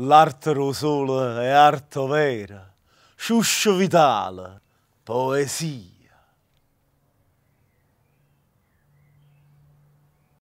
l'arte solo è arte vera, sciuscio vitale, poesia.